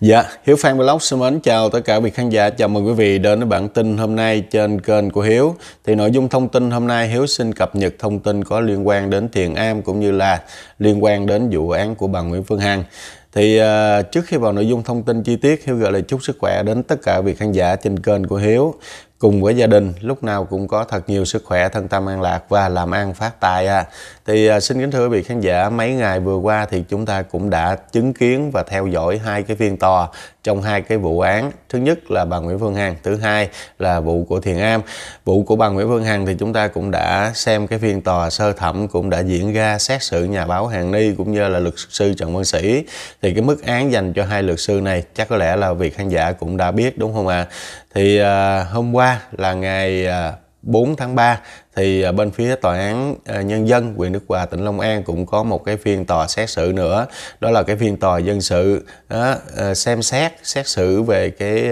Dạ, Hiếu Phan Vlog xin mến chào tất cả quý khán giả. Chào mừng quý vị đến với bản tin hôm nay trên kênh của Hiếu. Thì nội dung thông tin hôm nay Hiếu xin cập nhật thông tin có liên quan đến Thiền Am cũng như là liên quan đến vụ án của bà Nguyễn Phương Hằng. Thì uh, trước khi vào nội dung thông tin chi tiết, Hiếu gửi lời chúc sức khỏe đến tất cả vị khán giả trên kênh của Hiếu cùng với gia đình lúc nào cũng có thật nhiều sức khỏe thân tâm an lạc và làm ăn phát tài à. thì à, xin kính thưa quý vị khán giả mấy ngày vừa qua thì chúng ta cũng đã chứng kiến và theo dõi hai cái phiên tòa trong hai cái vụ án thứ nhất là bà Nguyễn Phương Hằng thứ hai là vụ của Thiền Am vụ của bà Nguyễn Phương Hằng thì chúng ta cũng đã xem cái phiên tòa sơ thẩm cũng đã diễn ra xét xử nhà báo Hàng Ni cũng như là luật sư Trần Văn Sĩ thì cái mức án dành cho hai luật sư này chắc có lẽ là vị khán giả cũng đã biết đúng không ạ à? thì à, hôm qua là ngày à, 4 tháng 3 thì à, bên phía tòa án à, nhân dân huyện Đức Hòa tỉnh Long An cũng có một cái phiên tòa xét xử nữa đó là cái phiên tòa dân sự đó, à, xem xét xét xử về cái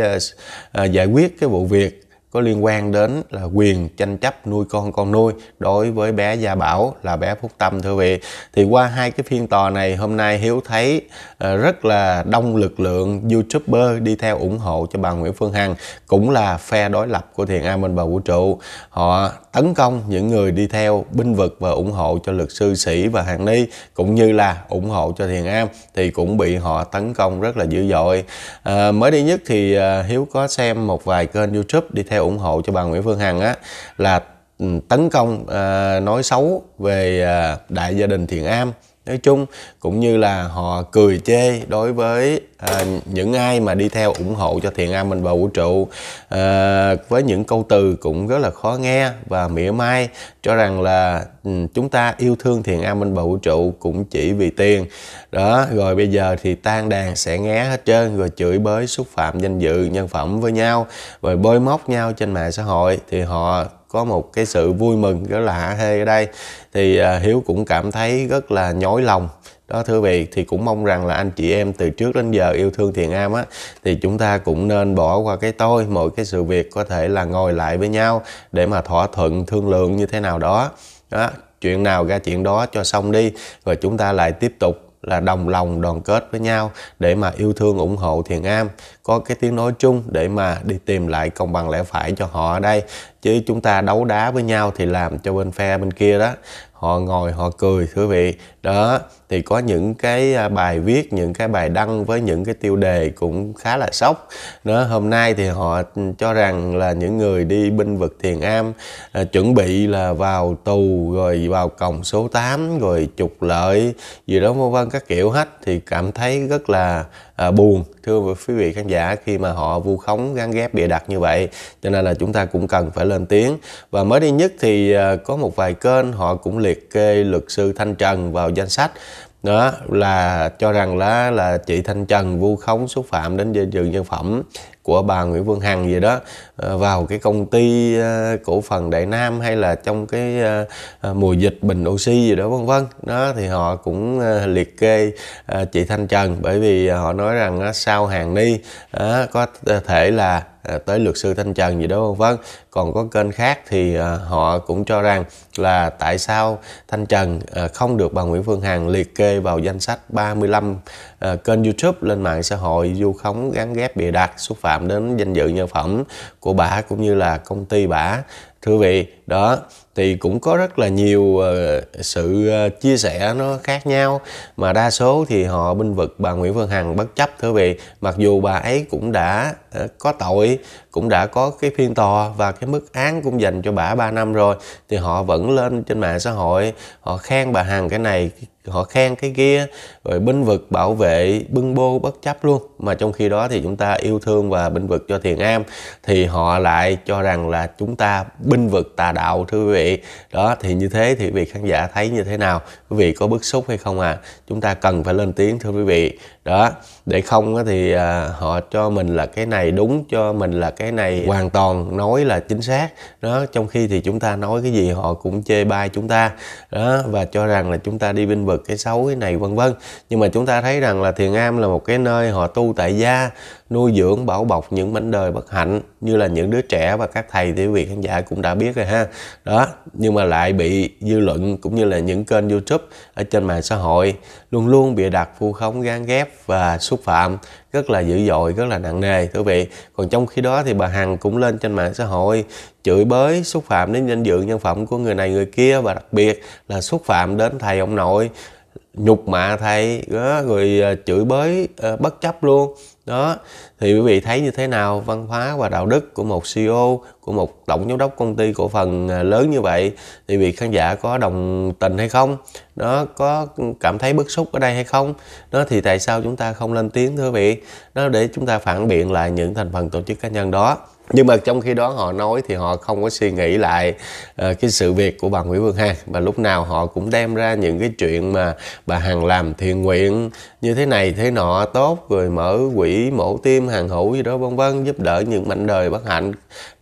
giải quyết cái vụ việc có liên quan đến là quyền tranh chấp nuôi con con nuôi đối với bé Gia Bảo là bé Phúc Tâm thưa vị. Thì qua hai cái phiên tòa này hôm nay Hiếu thấy ờ, rất là đông lực lượng YouTuber đi theo ủng hộ cho bà Nguyễn Phương Hằng cũng là phe đối lập của Thiền A Minh và Vũ Trụ. Họ tấn công những người đi theo binh vực và ủng hộ cho luật sư sĩ và hàng ni cũng như là ủng hộ cho thiền am thì cũng bị họ tấn công rất là dữ dội à, mới đây nhất thì à, hiếu có xem một vài kênh youtube đi theo ủng hộ cho bà nguyễn phương hằng á là ừ, tấn công à, nói xấu về à, đại gia đình thiền am nói chung cũng như là họ cười chê đối với à, những ai mà đi theo ủng hộ cho thiện am mình vào vũ trụ à, với những câu từ cũng rất là khó nghe và mỉa mai cho rằng là ừ, chúng ta yêu thương thiện am mình vào vũ trụ cũng chỉ vì tiền đó rồi bây giờ thì tan đàn sẽ ngé hết trơn rồi chửi bới xúc phạm danh dự nhân phẩm với nhau rồi bôi móc nhau trên mạng xã hội thì họ có một cái sự vui mừng rất là hạ hê ở đây thì à, hiếu cũng cảm thấy rất là nhói lòng đó thưa vị thì cũng mong rằng là anh chị em từ trước đến giờ yêu thương thiền am á thì chúng ta cũng nên bỏ qua cái tôi mọi cái sự việc có thể là ngồi lại với nhau để mà thỏa thuận thương lượng như thế nào đó đó chuyện nào ra chuyện đó cho xong đi rồi chúng ta lại tiếp tục là đồng lòng đoàn kết với nhau để mà yêu thương ủng hộ thiền am có cái tiếng nói chung để mà đi tìm lại công bằng lẽ phải cho họ ở đây chứ chúng ta đấu đá với nhau thì làm cho bên phe bên kia đó họ ngồi họ cười thưa vị đó thì có những cái à, bài viết những cái bài đăng với những cái tiêu đề cũng khá là sốc đó hôm nay thì họ cho rằng là những người đi binh vực thiền am à, chuẩn bị là vào tù rồi vào còng số 8 rồi trục lợi gì đó vân vân các kiểu hết thì cảm thấy rất là à, buồn thưa quý vị khán giả khi mà họ vu khống gán ghép bịa đặt như vậy cho nên là chúng ta cũng cần phải lên tiếng và mới đây nhất thì à, có một vài kênh họ cũng liệt kê luật sư Thanh Trần vào danh sách đó là cho rằng là là chị Thanh Trần vu khống xúc phạm đến dự nhân phẩm của bà Nguyễn Phương Hằng gì đó ờ, vào cái công ty ờ, cổ phần Đại Nam hay là trong cái ờ, mùa dịch bình oxy gì đó vân vân đó thì họ cũng liệt kê chị Thanh Trần bởi vì họ nói rằng sau hàng ni có thể là À, tới luật sư thanh trần gì đó vân vân còn có kênh khác thì à, họ cũng cho rằng là tại sao thanh trần à, không được bà nguyễn phương hằng liệt kê vào danh sách 35 kênh youtube lên mạng xã hội du khống gắn ghép bịa đặt xúc phạm đến danh dự nhân phẩm của bà cũng như là công ty bà thưa vị đó thì cũng có rất là nhiều ờ, sự ờ, chia sẻ nó khác nhau mà đa số thì họ binh vực bà Nguyễn Phương Hằng bất chấp thưa vị mặc dù bà ấy cũng đã ờ, có tội cũng đã có cái phiên tòa và cái mức án cũng dành cho bà 3 năm rồi thì họ vẫn lên trên mạng xã hội họ khen bà Hằng cái này họ khen cái kia rồi binh vực bảo vệ bưng bô bất chấp luôn mà trong khi đó thì chúng ta yêu thương và binh vực cho thiền am thì họ lại cho rằng là chúng ta binh vực tà đạo thưa quý vị đó thì như thế thì quý vị khán giả thấy như thế nào quý vị có bức xúc hay không à chúng ta cần phải lên tiếng thưa quý vị đó để không thì à, họ cho mình là cái này đúng cho mình là cái này hoàn toàn nói là chính xác đó trong khi thì chúng ta nói cái gì họ cũng chê bai chúng ta đó và cho rằng là chúng ta đi binh vực cái xấu cái này vân vân nhưng mà chúng ta thấy rằng là thiền am là một cái nơi họ tu tại gia nuôi dưỡng bảo bọc những mảnh đời bất hạnh như là những đứa trẻ và các thầy thì quý vị khán giả cũng đã biết rồi ha đó nhưng mà lại bị dư luận cũng như là những kênh youtube cướp ở trên mạng xã hội luôn luôn bịa đặt vu khống gán ghép và xúc phạm rất là dữ dội rất là nặng nề thưa quý vị còn trong khi đó thì bà hằng cũng lên trên mạng xã hội chửi bới xúc phạm đến danh dự nhân phẩm của người này người kia và đặc biệt là xúc phạm đến thầy ông nội nhục mạ thầy đó, rồi ờ, chửi bới ờ, bất chấp luôn đó thì quý vị thấy như thế nào văn hóa và đạo đức của một CEO của một tổng giám đốc công ty cổ phần à, lớn như vậy thì vị khán giả có đồng tình hay không nó có cảm thấy bức xúc ở đây hay không đó thì tại sao chúng ta không lên tiếng thưa quý vị đó để chúng ta phản biện lại những thành phần tổ chức cá nhân đó nhưng mà trong khi đó họ nói thì họ không có suy nghĩ lại uh, cái sự việc của bà Nguyễn Phương Hằng và lúc nào họ cũng đem ra những cái chuyện mà bà Hằng làm thiện nguyện như thế này thế nọ tốt rồi mở quỹ mổ tim hàng hữu gì đó vân vân giúp đỡ những mảnh đời bất hạnh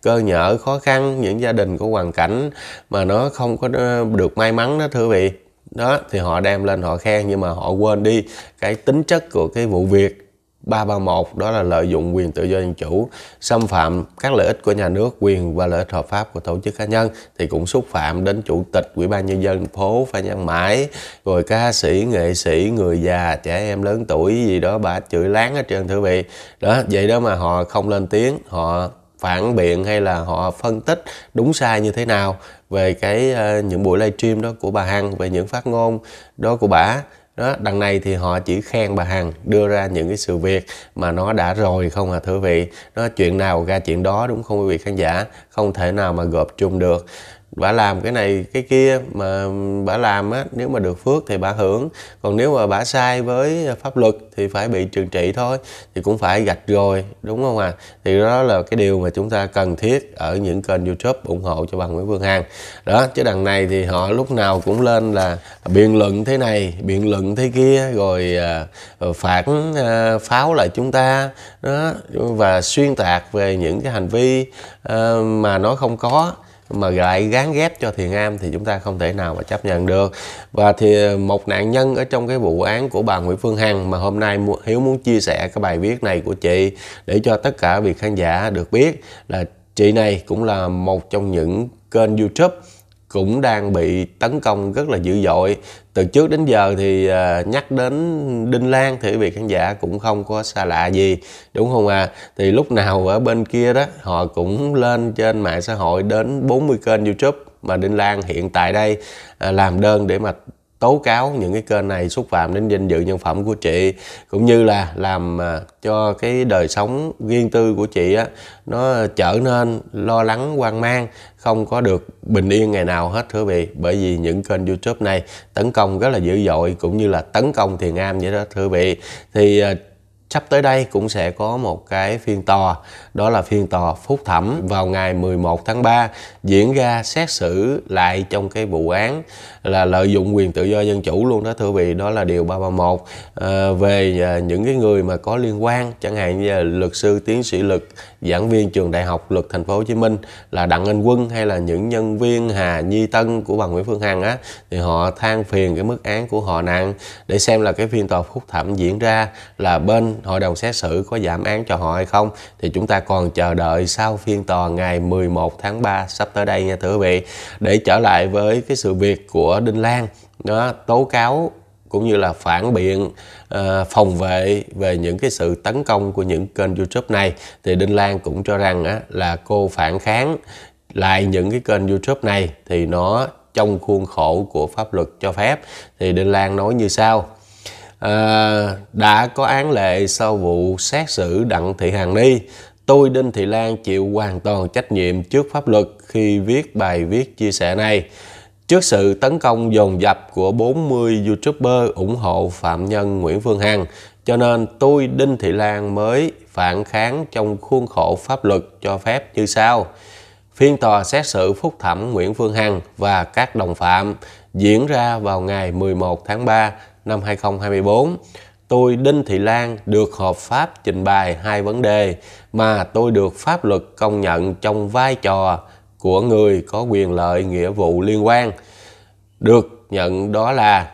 cơ nhở khó khăn những gia đình có hoàn cảnh mà nó không có ờ, được may mắn đó thưa vị đó thì họ đem lên họ khen nhưng mà họ quên đi cái tính chất của cái vụ việc 331 đó là lợi dụng quyền tự do dân chủ, xâm phạm các lợi ích của nhà nước, quyền và lợi ích hợp pháp của tổ chức cá nhân thì cũng xúc phạm đến chủ tịch Ủy ban nhân dân phố Phan Văn Mãi, rồi ca sĩ, nghệ sĩ, người già, trẻ em lớn tuổi gì đó bà chửi láng hết trơn thưa vị. Đó, vậy đó mà họ không lên tiếng, họ phản biện hay là họ phân tích đúng sai như thế nào về cái ờ, những buổi livestream đó của bà Hằng về những phát ngôn đó của bà đó đằng này thì họ chỉ khen bà hằng đưa ra những cái sự việc mà nó đã rồi không à thưa vị nó chuyện nào ra chuyện đó đúng không quý vị khán giả không thể nào mà gộp chung được bả làm cái này cái kia mà bả làm á nếu mà được phước thì bả hưởng còn nếu mà bả sai với pháp luật thì phải bị trừng trị thôi thì cũng phải gạch rồi đúng không ạ à? thì đó là cái điều mà chúng ta cần thiết ở những kênh youtube ủng hộ cho bằng nguyễn vương hằng đó chứ đằng này thì họ lúc nào cũng lên là biện luận thế này biện luận thế kia rồi à, ờ, phản à, pháo lại chúng ta đó và xuyên tạc về những cái hành vi ờ, mà nó không có mà lại gán ghép cho thiền am thì chúng ta không thể nào mà chấp nhận được và thì một nạn nhân ở trong cái vụ án của bà Nguyễn Phương Hằng mà hôm nay Hiếu muốn chia sẻ cái bài viết này của chị để cho tất cả vị khán giả được biết là chị này cũng là một trong những kênh YouTube cũng đang bị tấn công rất là dữ dội từ trước đến giờ thì à, nhắc đến đinh lan thì vị khán giả cũng không có xa lạ gì đúng không à thì lúc nào ở bên kia đó họ cũng lên trên mạng xã hội đến 40 kênh youtube mà đinh lan hiện tại đây à, làm đơn để mà tố cáo những cái kênh này xúc phạm đến danh dự nhân phẩm của chị cũng như là làm à, cho cái đời sống riêng tư của chị á nó trở nên lo lắng hoang mang không có được bình yên ngày nào hết thưa vị bởi vì những kênh youtube này tấn công rất là dữ dội cũng như là tấn công thiền am vậy đó thưa vị thì à, sắp tới đây cũng sẽ có một cái phiên tòa đó là phiên tòa phúc thẩm vào ngày 11 tháng 3 diễn ra xét xử lại trong cái vụ án là lợi dụng quyền tự do dân chủ luôn đó thưa vị đó là điều 331 à, ờ, về ờ, những cái người mà có liên quan chẳng hạn như là luật sư tiến sĩ luật giảng viên trường đại học luật thành phố Hồ Chí Minh là Đặng Anh Quân hay là những nhân viên Hà Nhi Tân của bà Nguyễn Phương Hằng á thì họ than phiền cái mức án của họ nặng để xem là cái phiên tòa phúc thẩm diễn ra là bên hội đồng xét xử có giảm án cho họ hay không thì chúng ta còn chờ đợi sau phiên tòa ngày 11 tháng 3 sắp tới đây nha thưa quý vị. Để trở lại với cái sự việc của Đinh Lan nó tố cáo cũng như là phản biện uh, phòng vệ về những cái sự tấn công của những kênh YouTube này thì Đinh Lan cũng cho rằng á, là cô phản kháng lại những cái kênh YouTube này thì nó trong khuôn khổ của pháp luật cho phép thì Đinh Lan nói như sau à, đã có án lệ sau vụ xét xử Đặng Thị Hàn Ni. Tôi Đinh Thị Lan chịu hoàn toàn trách nhiệm trước pháp luật khi viết bài viết chia sẻ này. Trước sự tấn công dồn dập của 40 YouTuber ủng hộ phạm nhân Nguyễn Phương Hằng, cho nên tôi Đinh Thị Lan mới phản kháng trong khuôn khổ pháp luật cho phép như sau. Phiên tòa xét xử phúc thẩm Nguyễn Phương Hằng và các đồng phạm diễn ra vào ngày 11 tháng 3 năm 2024, tôi Đinh Thị Lan được hợp pháp trình bày hai vấn đề mà tôi được pháp luật công nhận trong vai trò của người có quyền lợi nghĩa vụ liên quan. Được nhận đó là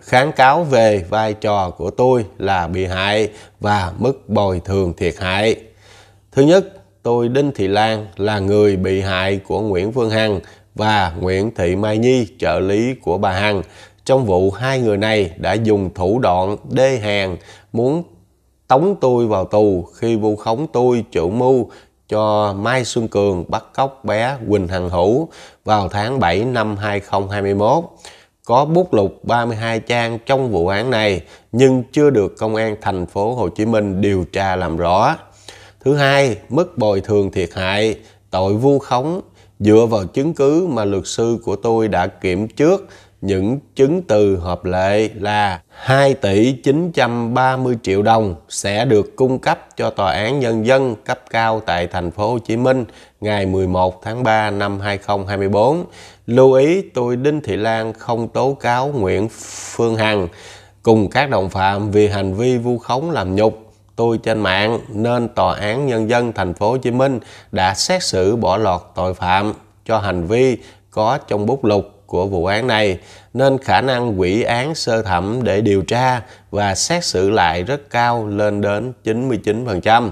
kháng cáo về vai trò của tôi là bị hại và mức bồi thường thiệt hại. Thứ nhất, tôi Đinh Thị Lan là người bị hại của Nguyễn Phương Hằng và Nguyễn Thị Mai Nhi, trợ lý của bà Hằng, trong vụ hai người này đã dùng thủ đoạn đê hèn muốn tống tôi vào tù khi vu khống tôi chủ mưu cho Mai Xuân Cường bắt cóc bé Quỳnh Hằng Hữu vào tháng 7 năm 2021. Có bút lục 32 trang trong vụ án này nhưng chưa được công an thành phố Hồ Chí Minh điều tra làm rõ. Thứ hai, mức bồi thường thiệt hại, tội vu khống dựa vào chứng cứ mà luật sư của tôi đã kiểm trước những chứng từ hợp lệ là 2 tỷ 930 triệu đồng sẽ được cung cấp cho Tòa án Nhân dân cấp cao tại thành phố Hồ Chí Minh ngày 11 tháng 3 năm 2024. Lưu ý tôi Đinh Thị Lan không tố cáo Nguyễn Phương Hằng cùng các đồng phạm vì hành vi vu khống làm nhục tôi trên mạng nên tòa án nhân dân thành phố Hồ Chí Minh đã xét xử bỏ lọt tội phạm cho hành vi có trong bút lục của vụ án này nên khả năng quỷ án sơ thẩm để điều tra và xét xử lại rất cao lên đến 99%.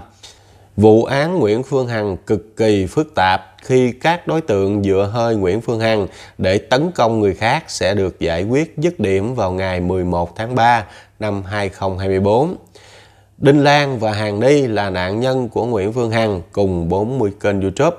Vụ án Nguyễn Phương Hằng cực kỳ phức tạp khi các đối tượng dựa hơi Nguyễn Phương Hằng để tấn công người khác sẽ được giải quyết dứt điểm vào ngày 11 tháng 3 năm 2024. Đinh Lan và Hàng Ni là nạn nhân của Nguyễn Phương Hằng cùng 40 kênh YouTube.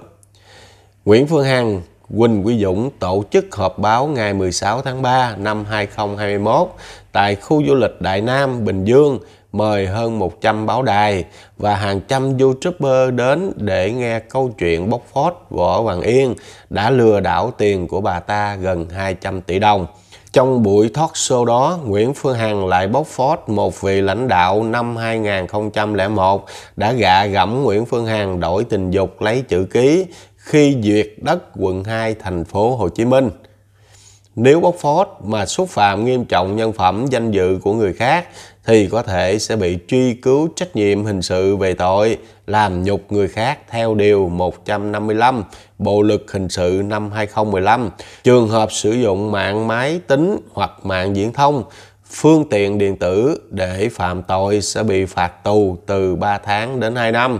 Nguyễn Phương Hằng Quỳnh Quý Dũng tổ chức họp báo ngày 16 tháng 3 năm 2021 tại khu du lịch Đại Nam, Bình Dương mời hơn 100 báo đài và hàng trăm youtuber đến để nghe câu chuyện bóc phốt Võ Hoàng Yên đã lừa đảo tiền của bà ta gần 200 tỷ đồng. Trong buổi talk show đó, Nguyễn Phương Hằng lại bóc phốt một vị lãnh đạo năm 2001 đã gạ gẫm Nguyễn Phương Hằng đổi tình dục lấy chữ ký khi duyệt đất quận 2 thành phố Hồ Chí Minh. Nếu bóc phốt mà xúc phạm nghiêm trọng nhân phẩm danh dự của người khác thì có thể sẽ bị truy cứu trách nhiệm hình sự về tội làm nhục người khác theo Điều 155 Bộ Luật Hình sự năm 2015. Trường hợp sử dụng mạng máy tính hoặc mạng viễn thông, phương tiện điện tử để phạm tội sẽ bị phạt tù từ 3 tháng đến 2 năm.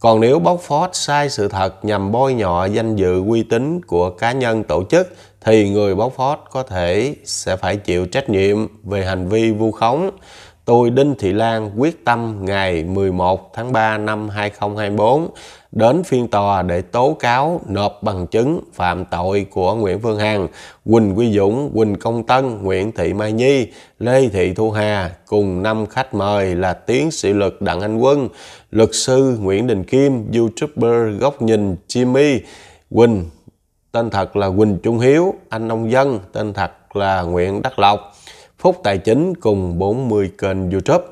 Còn nếu bóc phốt sai sự thật nhằm bôi nhọ danh dự uy tín của cá nhân tổ chức thì người bóc phốt có thể sẽ phải chịu trách nhiệm về hành vi vu khống. Tôi Đinh Thị Lan quyết tâm ngày 11 tháng 3 năm 2024 đến phiên tòa để tố cáo nộp bằng chứng phạm tội của Nguyễn Phương Hằng, Quỳnh Quy Dũng, Quỳnh Công Tân, Nguyễn Thị Mai Nhi, Lê Thị Thu Hà cùng năm khách mời là tiến sĩ luật Đặng Anh Quân, luật sư Nguyễn Đình Kim, YouTuber Góc Nhìn Jimmy, Quỳnh tên thật là Quỳnh Trung Hiếu, anh Nông Dân tên thật là Nguyễn Đắc Lộc Phúc Tài Chính cùng 40 kênh YouTube.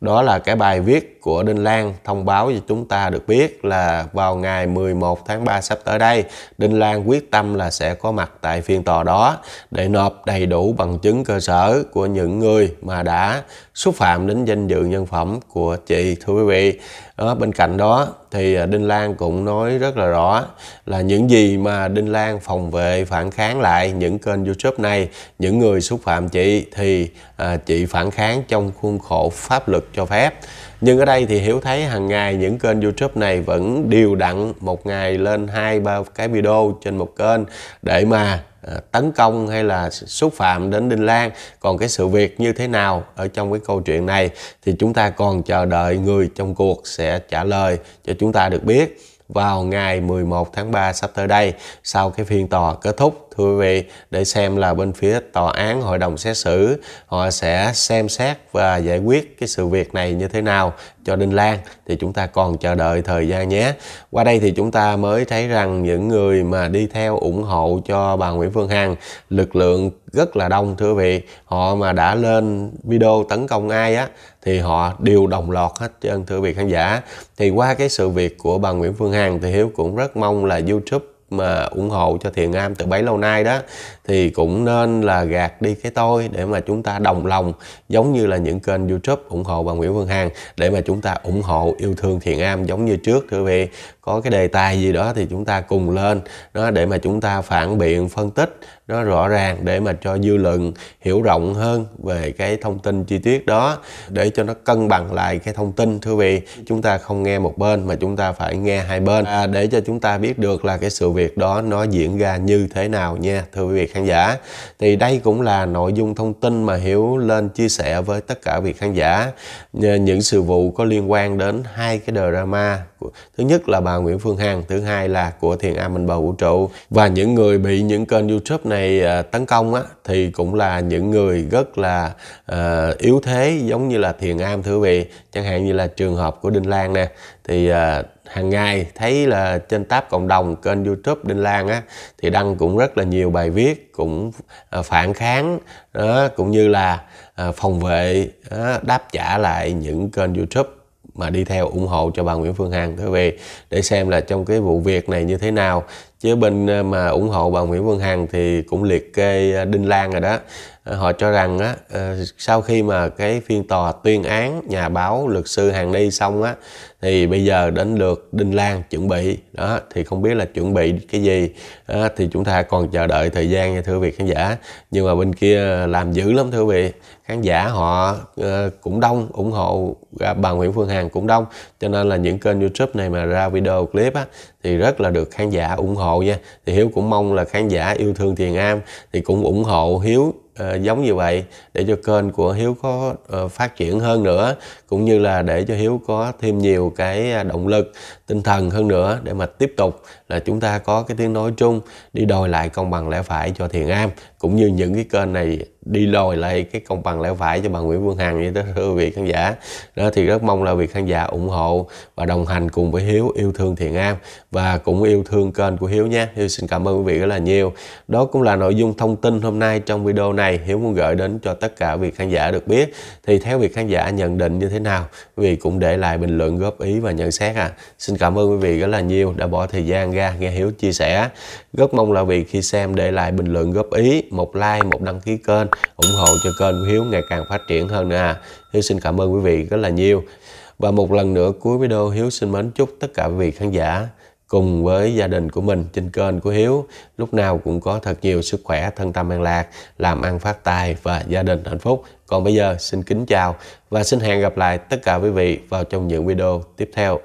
Đó là cái bài viết của Đinh Lan thông báo cho chúng ta được biết là vào ngày 11 tháng 3 sắp tới đây, Đinh Lan quyết tâm là sẽ có mặt tại phiên tòa đó để nộp đầy đủ bằng chứng cơ sở của những người mà đã xúc phạm đến danh dự nhân phẩm của chị thưa quý vị. Ở bên cạnh đó thì à, Đinh Lan cũng nói rất là rõ là những gì mà Đinh Lan phòng vệ phản kháng lại những kênh YouTube này, những người xúc phạm chị thì à, chị phản kháng trong khuôn khổ pháp luật cho phép nhưng ở đây thì hiểu thấy hàng ngày những kênh youtube này vẫn đều đặn một ngày lên hai ba cái video trên một kênh để mà ờ, tấn công hay là xúc phạm đến Đinh Lan còn cái sự việc như thế nào ở trong cái câu chuyện này thì chúng ta còn chờ đợi người trong cuộc sẽ trả lời cho chúng ta được biết vào ngày 11 tháng 3 sắp tới đây sau cái phiên tòa kết thúc thưa quý vị để xem là bên phía tòa án hội đồng xét xử họ sẽ xem xét và giải quyết cái sự việc này như thế nào cho Đinh Lan thì chúng ta còn chờ đợi thời gian nhé. Qua đây thì chúng ta mới thấy rằng những người mà đi theo ủng hộ cho bà Nguyễn Phương Hằng lực lượng rất là đông thưa vị họ mà đã lên video tấn công ai á thì họ đều đồng loạt hết trơn thưa vị khán giả thì qua cái sự việc của bà Nguyễn Phương Hằng thì Hiếu cũng rất mong là YouTube mà ủng hộ cho thiền am từ bấy lâu nay đó thì cũng nên là gạt đi cái tôi để mà chúng ta đồng lòng giống như là những kênh youtube ủng hộ bà nguyễn phương hằng để mà chúng ta ủng hộ yêu thương thiền am giống như trước thưa vị có cái đề tài gì đó thì chúng ta cùng lên đó để mà chúng ta phản biện phân tích nó rõ ràng để mà cho dư luận hiểu rộng hơn về cái thông tin chi tiết đó để cho nó cân bằng lại cái thông tin thưa vị chúng ta không nghe một bên mà chúng ta phải nghe hai bên à, để cho chúng ta biết được là cái sự việc đó nó diễn ra như thế nào nha thưa quý vị khán giả thì đây cũng là nội dung thông tin mà hiếu lên chia sẻ với tất cả vị khán giả những sự vụ có liên quan đến hai cái drama của thứ nhất là bà Nguyễn Phương Hằng thứ hai là của Thiền A Minh Bầu Vũ Trụ và những người bị những kênh YouTube này ờ, tấn công á thì cũng là những người rất là uh, yếu thế giống như là Thiền Am thưa quý vị chẳng hạn như là trường hợp của Đinh Lan nè thì uh, hàng ngày thấy là trên tab cộng đồng kênh youtube đinh lan á thì đăng cũng rất là nhiều bài viết cũng phản kháng đó, cũng như là phòng vệ đáp trả lại những kênh youtube mà đi theo ủng hộ cho bà Nguyễn Phương Hằng thưa quý vị để xem là trong cái vụ việc này như thế nào chứ bên ờ, mà ủng hộ bà Nguyễn Phương Hằng thì cũng liệt kê ờ, Đinh Lan rồi đó ờ, họ cho rằng á, sau khi mà cái phiên tòa tuyên án nhà báo luật sư Hằng đi xong á thì bây giờ đến lượt Đinh Lan chuẩn bị đó thì không biết là chuẩn bị cái gì á, thì chúng ta còn chờ đợi thời gian nha thưa quý vị khán giả nhưng mà bên kia làm dữ lắm thưa quý vị khán giả họ ờ, cũng đông ủng hộ à, bà Nguyễn Phương Hằng cũng đông cho nên là những kênh YouTube này mà ra video clip á thì rất là được khán giả ủng hộ nha thì Hiếu cũng mong là khán giả yêu thương Thiền Am thì cũng ủng hộ Hiếu uh, giống như vậy để cho kênh của Hiếu có uh, phát triển hơn nữa cũng như là để cho Hiếu có thêm nhiều cái à, động lực tinh thần hơn nữa để mà tiếp tục là chúng ta có cái tiếng nói chung đi đòi lại công bằng lẽ phải cho Thiền Am cũng như những cái kênh này đi đòi lại cái công bằng lẽ phải cho bà Nguyễn Phương Hằng như đó thưa vị khán giả đó thì rất mong là vị khán giả ủng hộ và đồng hành cùng với Hiếu yêu thương Thiện An và cũng yêu thương kênh của Hiếu nhé Hiếu xin cảm ơn quý vị rất là nhiều đó cũng là nội dung thông tin hôm nay trong video này Hiếu muốn gửi đến cho tất cả vị khán giả được biết thì theo vị khán giả nhận định như thế nào quý vị cũng để lại bình luận góp ý và nhận xét à xin cảm ơn quý vị rất là nhiều đã bỏ thời gian ra nghe Hiếu chia sẻ rất mong là vị khi xem để lại bình luận góp ý một like một đăng ký kênh ủng hộ cho kênh của Hiếu ngày càng phát triển hơn nữa. Hiếu xin cảm ơn quý vị rất là nhiều. Và một lần nữa cuối video Hiếu xin mến chúc tất cả quý vị khán giả cùng với gia đình của mình trên kênh của Hiếu lúc nào cũng có thật nhiều sức khỏe, thân tâm an lạc, làm ăn phát tài và gia đình hạnh phúc. Còn bây giờ xin kính chào và xin hẹn gặp lại tất cả quý vị vào trong những video tiếp theo.